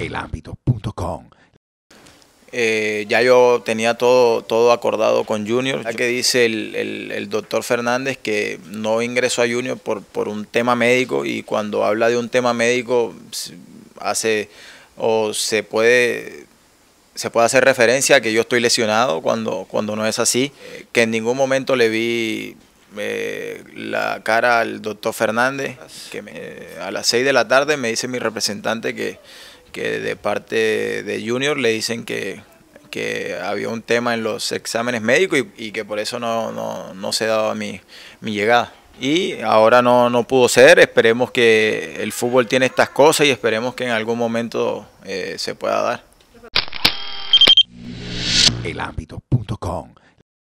elambito.com. Eh, ya yo tenía todo, todo acordado con Junior, ya que dice el, doctor Fernández que no ingresó a Junior por, por un tema médico y cuando habla de un tema médico hace o se puede se puede hacer referencia a que yo estoy lesionado cuando, cuando no es así, que en ningún momento le vi eh, la cara al doctor Fernández, que a las 6 de la tarde me dice mi representante que, que de parte de Junior le dicen que, había un tema en los exámenes médicos y, que por eso no, se daba mi, mi llegada y ahora no, pudo ser. Esperemos que el fútbol tiene estas cosas y esperemos que en algún momento eh, se pueda dar.